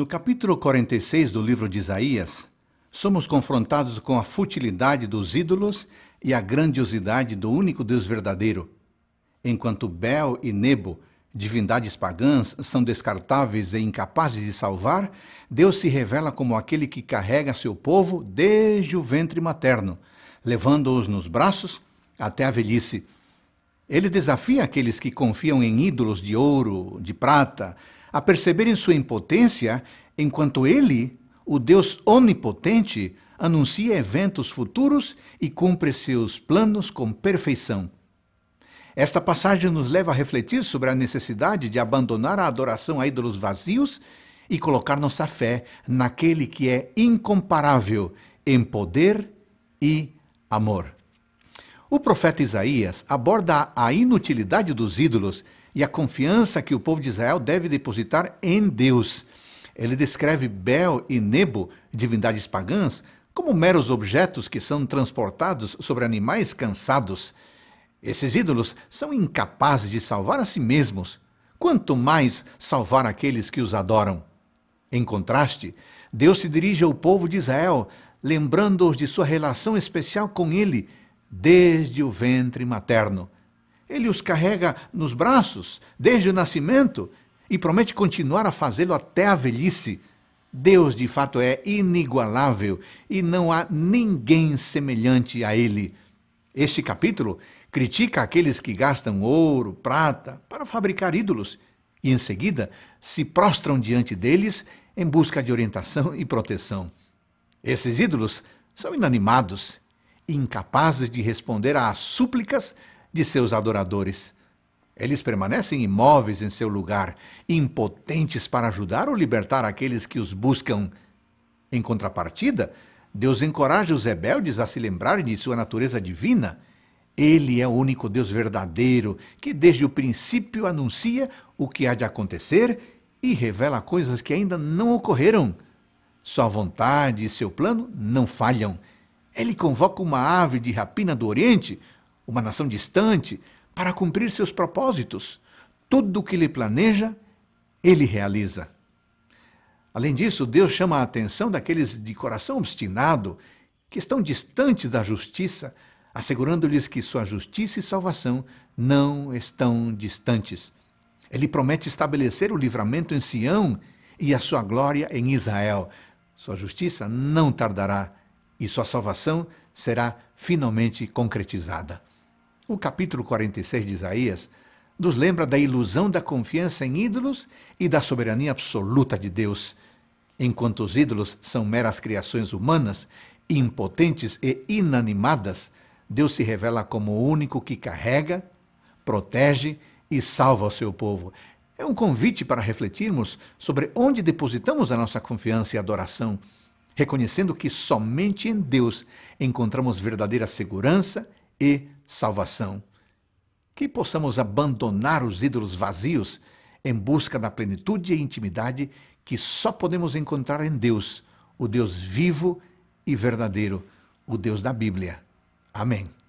No capítulo 46 do livro de Isaías, somos confrontados com a futilidade dos ídolos e a grandiosidade do único Deus verdadeiro. Enquanto Bel e Nebo, divindades pagãs, são descartáveis e incapazes de salvar, Deus se revela como aquele que carrega seu povo desde o ventre materno, levando-os nos braços até a velhice. Ele desafia aqueles que confiam em ídolos de ouro, de prata, a perceberem sua impotência enquanto ele, o Deus onipotente, anuncia eventos futuros e cumpre seus planos com perfeição. Esta passagem nos leva a refletir sobre a necessidade de abandonar a adoração a ídolos vazios e colocar nossa fé naquele que é incomparável em poder e amor. O profeta Isaías aborda a inutilidade dos ídolos e a confiança que o povo de Israel deve depositar em Deus. Ele descreve Bel e Nebo, divindades pagãs, como meros objetos que são transportados sobre animais cansados. Esses ídolos são incapazes de salvar a si mesmos, quanto mais salvar aqueles que os adoram. Em contraste, Deus se dirige ao povo de Israel, lembrando-os de sua relação especial com ele desde o ventre materno. Ele os carrega nos braços desde o nascimento e promete continuar a fazê-lo até a velhice. Deus de fato é inigualável e não há ninguém semelhante a ele. Este capítulo critica aqueles que gastam ouro, prata para fabricar ídolos e, em seguida, se prostram diante deles em busca de orientação e proteção. Esses ídolos são inanimados, incapazes de responder às súplicas de seus adoradores. Eles permanecem imóveis em seu lugar, impotentes para ajudar ou libertar aqueles que os buscam. Em contrapartida, Deus encoraja os rebeldes a se lembrarem de sua natureza divina. Ele é o único Deus verdadeiro, que desde o princípio anuncia o que há de acontecer e revela coisas que ainda não ocorreram. Sua vontade e seu plano não falham. Ele convoca uma ave de rapina do Oriente uma nação distante, para cumprir seus propósitos. Tudo o que ele planeja, ele realiza. Além disso, Deus chama a atenção daqueles de coração obstinado que estão distantes da justiça, assegurando-lhes que sua justiça e salvação não estão distantes. Ele promete estabelecer o livramento em Sião e a sua glória em Israel. Sua justiça não tardará e sua salvação será finalmente concretizada. O capítulo 46 de Isaías nos lembra da ilusão da confiança em ídolos e da soberania absoluta de Deus, enquanto os ídolos são meras criações humanas, impotentes e inanimadas. Deus se revela como o único que carrega, protege e salva o seu povo. É um convite para refletirmos sobre onde depositamos a nossa confiança e adoração, reconhecendo que somente em Deus encontramos verdadeira segurança e salvação. Que possamos abandonar os ídolos vazios em busca da plenitude e intimidade que só podemos encontrar em Deus, o Deus vivo e verdadeiro, o Deus da Bíblia. Amém.